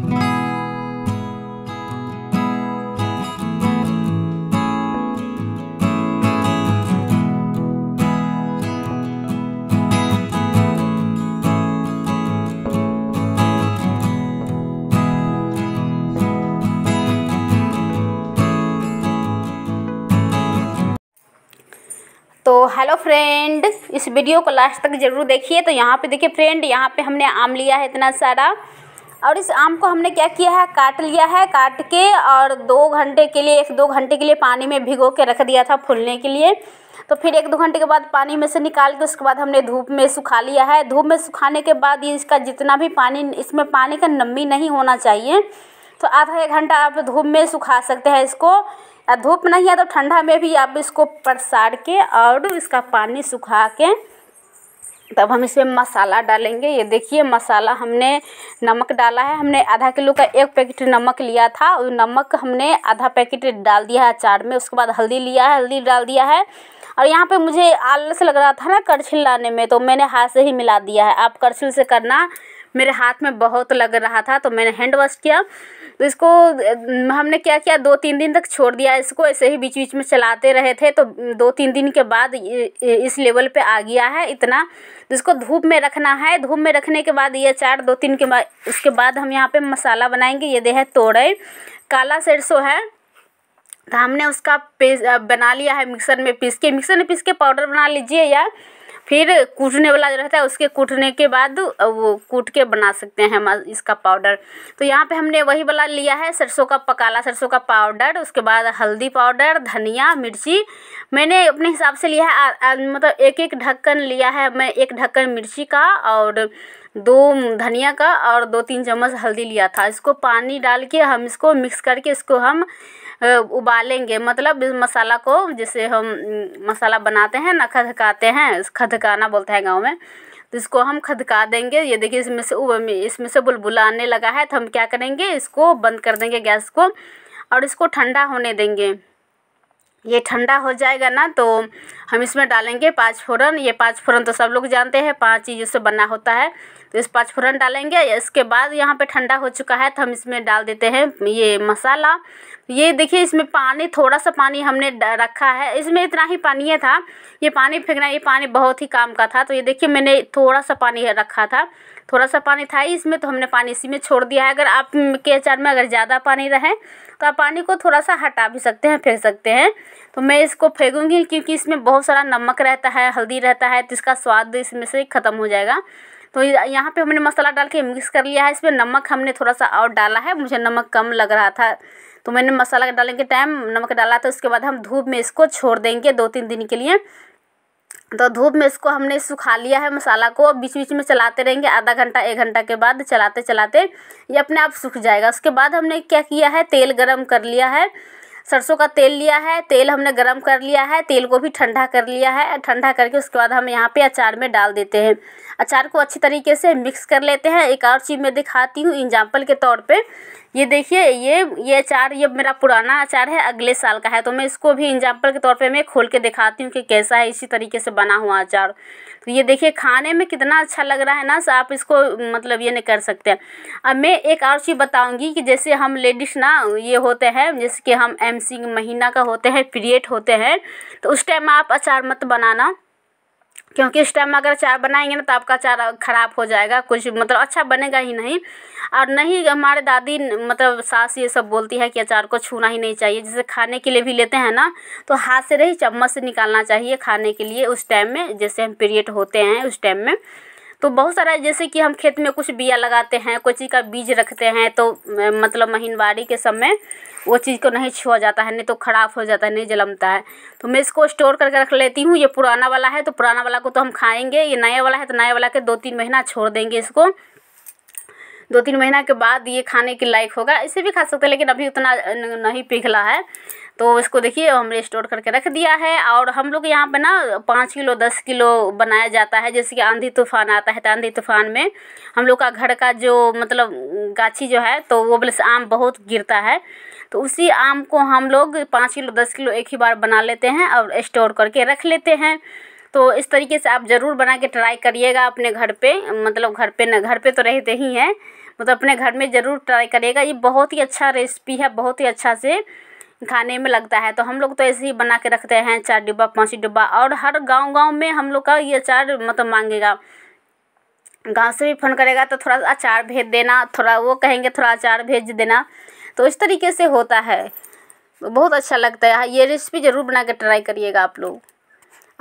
तो hello friend इस video को लास्ट तक ज़रूर देखिए तो यहाँ पे देखिए फ्रेंड यहाँ पे हमने आम लिया है इतना सारा और इस आम को हमने क्या किया है काट लिया है काट के और दो घंटे के लिए एक दो घंटे के लिए पानी में भिगो के रख दिया था फूलने के लिए तो फिर एक दो घंटे के बाद पानी में से निकाल के उसके बाद हमने धूप में सुखा लिया है धूप में सुखाने के बाद ये इसका जितना भी पानी इसमें पानी का नमी नहीं होना चाहिए तो आधा एक घंटा आप धूप में सुखा सकते हैं इसको धूप नहीं है तो ठंडा में भी आप इसको पसार के और इसका पानी सुखा के तब हम इसमें मसाला डालेंगे ये देखिए मसाला हमने नमक डाला है हमने आधा किलो का एक पैकेट नमक लिया था और नमक हमने आधा पैकेट डाल दिया है अचार में उसके बाद हल्दी लिया है हल्दी डाल दिया है और यहाँ पे मुझे आलस लग रहा था ना करछिल लाने में तो मैंने हाथ से ही मिला दिया है आप करछिल से करना मेरे हाथ में बहुत लग रहा था तो मैंने हैंड वॉश किया तो इसको हमने क्या किया दो तीन दिन तक छोड़ दिया इसको ऐसे ही बीच बीच में चलाते रहे थे तो दो तीन दिन के बाद इस लेवल पे आ गया है इतना तो इसको धूप में रखना है धूप में रखने के बाद ये चार दो तीन के बाद उसके बाद हम यहाँ पे मसाला बनाएंगे ये दे है तोड़ई काला सरसों है तो हमने उसका पेस्ट बना लिया है मिक्सर में पीस के मिक्सर में पीस के पाउडर बना लीजिए या फिर कूटने वाला जो रहता है उसके कूटने के बाद वो कूट के बना सकते हैं हम इसका पाउडर तो यहाँ पे हमने वही वाला लिया है सरसों का पकाला सरसों का पाउडर उसके बाद हल्दी पाउडर धनिया मिर्ची मैंने अपने हिसाब से लिया है आ, आ, मतलब एक एक ढक्कन लिया है मैं एक ढक्कन मिर्ची का और दो धनिया का और दो तीन चम्मच हल्दी लिया था इसको पानी डाल के हम इसको मिक्स करके इसको हम उबालेंगे मतलब मसाला को जैसे हम मसाला बनाते हैं ना खदकाते हैं खदकाना बोलते हैं गाँव में तो इसको हम खदका देंगे ये देखिए इसमें से इसमें से बुलबुला आने लगा है तो हम क्या करेंगे इसको बंद कर देंगे गैस को और इसको ठंडा होने देंगे ये ठंडा हो जाएगा ना तो हम इसमें डालेंगे पाँच फोरन ये पाँच फोरन तो सब लोग जानते हैं पाँच चीज़ों से बना होता है तो इस पाँचफोरन डालेंगे इसके बाद यहाँ पे ठंडा हो चुका है तो हम इसमें डाल देते हैं ये मसाला ये देखिए इसमें पानी थोड़ा सा पानी हमने रखा है इसमें इतना ही पानी था ये पानी फेंकना ये पानी बहुत ही काम का था तो ये देखिए मैंने थोड़ा सा पानी रखा था थोड़ा सा पानी था ही इसमें तो हमने पानी इसी में छोड़ दिया है अगर आप के अचार में अगर ज़्यादा पानी रहे तो आप पानी को थोड़ा सा हटा भी सकते हैं फेंक सकते हैं तो मैं इसको फेंकूँगी क्योंकि इसमें बहुत सारा नमक रहता है हल्दी रहता है तो इसका स्वाद इसमें से ख़त्म हो जाएगा तो यहाँ पे हमने मसाला डाल के मिक्स कर लिया है इसमें नमक हमने थोड़ा सा और डाला है मुझे नमक कम लग रहा था तो मैंने मसाला डालने के टाइम नमक डाला था उसके बाद हम धूप में इसको छोड़ देंगे दो तीन दिन के लिए तो धूप में इसको हमने सुखा लिया है मसाला को बीच बीच में चलाते रहेंगे आधा घंटा एक घंटा के बाद चलाते चलाते ये अपने आप सूख जाएगा उसके बाद हमने क्या किया है तेल गरम कर लिया है सरसों का तेल लिया है तेल हमने गरम कर लिया है तेल को भी ठंडा कर लिया है ठंडा करके उसके बाद हम यहाँ पे अचार में डाल देते हैं अचार को अच्छी तरीके से मिक्स कर लेते हैं एक और चीज़ मैं दिखाती हूँ एग्जाम्पल के तौर पर ये देखिए ये ये अचार ये मेरा पुराना अचार है अगले साल का है तो मैं इसको भी एग्जाम्पल के तौर पे मैं खोल के दिखाती हूँ कि कैसा है इसी तरीके से बना हुआ अचार तो ये देखिए खाने में कितना अच्छा लग रहा है ना आप इसको मतलब ये नहीं कर सकते अब मैं एक और चीज़ बताऊँगी कि जैसे हम लेडीज़ ना ये होते हैं जैसे कि हम एम महीना का होते हैं पीरियड होते हैं तो उस टाइम आप अचार मत बनाना क्योंकि इस टाइम अगर चार बनाएंगे ना तो आपका चार ख़राब हो जाएगा कुछ मतलब अच्छा बनेगा ही नहीं और नहीं हमारे दादी मतलब सास ये सब बोलती है कि अचार को छूना ही नहीं चाहिए जैसे खाने के लिए भी लेते हैं ना तो हाथ से नहीं चम्मच से निकालना चाहिए खाने के लिए उस टाइम में जैसे हम पीरियड होते हैं उस टाइम में तो बहुत सारा जैसे कि हम खेत में कुछ बिया लगाते हैं कोई चीज़ का बीज रखते हैं तो मतलब महीनवारी के समय वो चीज़ को नहीं छुआ जाता है नहीं तो ख़राब हो जाता है नहीं जलमता है तो मैं इसको स्टोर करके रख लेती हूँ ये पुराना वाला है तो पुराना वाला को तो हम खाएँगे ये नया वाला है तो नया वाला के दो तीन महीना छोड़ देंगे इसको दो तीन महीना के बाद ये खाने के लायक होगा इसे भी खा सकते हैं लेकिन अभी उतना नहीं पिघला है तो इसको देखिए हमने स्टोर करके रख दिया है और हम लोग यहाँ पर ना पाँच किलो दस किलो बनाया जाता है जैसे कि आंधी तूफान आता है तो आंधी तूफान में हम लोग का घर का जो मतलब गाछी जो है तो वो बोले आम बहुत गिरता है तो उसी आम को हम लोग पाँच किलो दस किलो एक ही बार बना लेते हैं और स्टोर करके रख लेते हैं तो इस तरीके से आप ज़रूर बना के ट्राई करिएगा अपने घर पे मतलब घर पे न घर पे तो रहते ही हैं मतलब अपने घर में ज़रूर ट्राई करिएगा ये बहुत ही अच्छा रेसिपी है बहुत ही अच्छा से खाने में लगता है तो हम लोग तो ऐसे ही बना के रखते हैं चार डिब्बा पाँच डिब्बा और हर गांव गांव में हम लोग का ये अचार मतलब मांगेगा गांव से भी फ़ोन करेगा तो थोड़ा सा अचार भेज देना थोड़ा वो कहेंगे थोड़ा अचार भेज देना तो इस तरीके से होता है बहुत अच्छा लगता है ये रेसिपी ज़रूर बना के ट्राई करिएगा आप लोग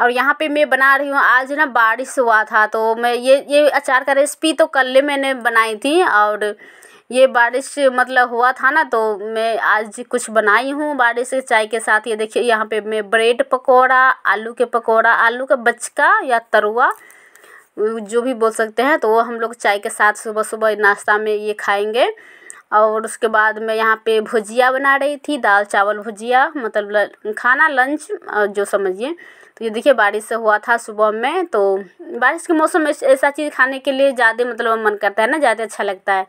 और यहाँ पे मैं बना रही हूँ आज ना बारिश हुआ था तो मैं ये ये अचार का रेसिपी तो कल मैंने बनाई थी और ये बारिश मतलब हुआ था ना तो मैं आज कुछ बनाई हूँ बारिश के चाय के साथ ये देखिए यहाँ पे मैं ब्रेड पकौड़ा आलू के पकौड़ा आलू का बचका या तरुआ जो भी बोल सकते हैं तो वो हम लोग चाय के साथ सुबह सुबह नाश्ता में ये खाएंगे और उसके बाद मैं यहाँ पे भुजिया बना रही थी दाल चावल भुजिया मतलब खाना लंच जो समझिए तो ये देखिए बारिश से हुआ था सुबह में तो बारिश के मौसम में ऐसा चीज़ खाने के लिए ज़्यादा मतलब मन करता है ना ज़्यादा अच्छा लगता है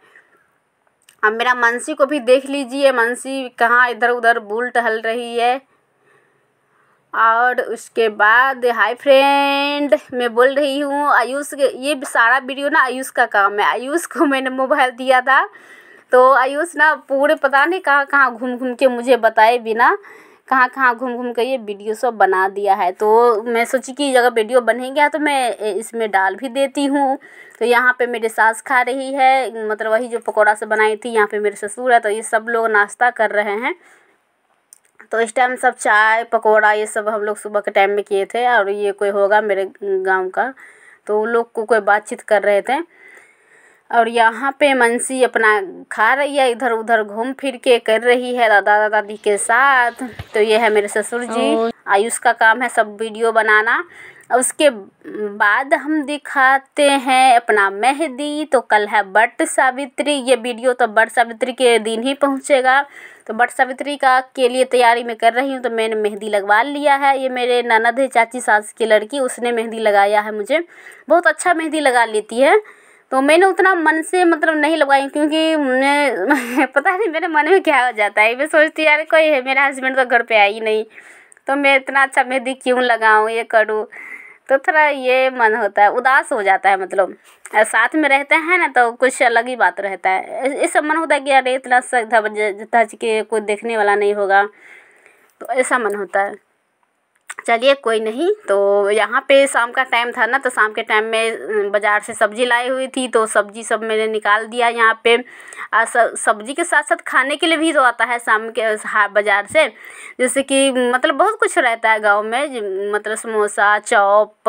अब मेरा मंसी को भी देख लीजिए मंसी कहाँ इधर उधर बुल टहल रही है और उसके बाद हाय फ्रेंड मैं बोल रही हूँ आयुष ये सारा वीडियो ना आयुष का काम है आयुष को मैंने मोबाइल दिया था तो आयुष ना पूरे पता नहीं कहाँ कहाँ घूम घूम के मुझे बताए बिना कहाँ कहाँ घूम घूम कर ये वीडियो सब बना दिया है तो मैं सोची कि अगर वीडियो बनेगा तो मैं इसमें डाल भी देती हूँ तो यहाँ पे मेरे सास खा रही है मतलब वही जो पकौड़ा से बनाई थी यहाँ पे मेरे ससुर है तो ये सब लोग नाश्ता कर रहे हैं तो इस टाइम सब चाय पकौड़ा ये सब हम लोग सुबह के टाइम में किए थे और ये कोई होगा मेरे गाँव का तो वो लोग को कोई बातचीत कर रहे थे और यहाँ पे मनसी अपना खा रही है इधर उधर घूम फिर के कर रही है दादा दादी के साथ तो ये है मेरे ससुर जी आयुष का काम है सब वीडियो बनाना उसके बाद हम दिखाते हैं अपना मेहंदी तो कल है बट सावित्री ये वीडियो तो बट सावित्री के दिन ही पहुँचेगा तो बट सावित्री का के लिए तैयारी मैं कर रही हूँ तो मैंने मेहंदी लगवा लिया है ये मेरे ननद है चाची सास की लड़की उसने मेहंदी लगाया है मुझे बहुत अच्छा मेहंदी लगा लेती है तो मैंने उतना मन से मतलब नहीं लगाई क्योंकि पता नहीं मेरे मन में क्या हो जाता है मैं सोचती यार कोई है मेरा हस्बैंड तो घर पे आया ही नहीं तो मैं इतना अच्छा मेहंदी क्यों लगाऊँ ये करूँ तो थोड़ा ये मन होता है उदास हो जाता है मतलब साथ में रहते हैं ना तो कुछ अलग ही बात रहता है ऐसा मन होता है कि अरे इतना सख्त धज के कोई देखने वाला नहीं होगा तो ऐसा मन होता है चलिए कोई नहीं तो यहाँ पे शाम का टाइम था ना तो शाम के टाइम में बाज़ार से सब्ज़ी लाई हुई थी तो सब्ज़ी सब मैंने निकाल दिया यहाँ पे और सब्ज़ी के साथ साथ खाने के लिए भी तो आता है शाम के बाज़ार से जैसे कि मतलब बहुत कुछ रहता है गांव में मतलब समोसा चौप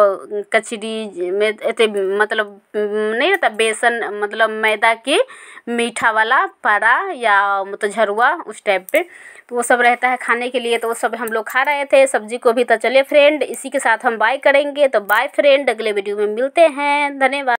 कचरी में इतने मतलब नहीं रहता बेसन मतलब मैदा के मीठा वाला पारा या मतलब झरुआ उस टाइप पे तो वो सब रहता है खाने के लिए तो वो सब हम लोग खा रहे थे सब्ज़ी को भी तो तो चले फ्रेंड इसी के साथ हम बाय करेंगे तो बाय फ्रेंड अगले वीडियो में मिलते हैं धन्यवाद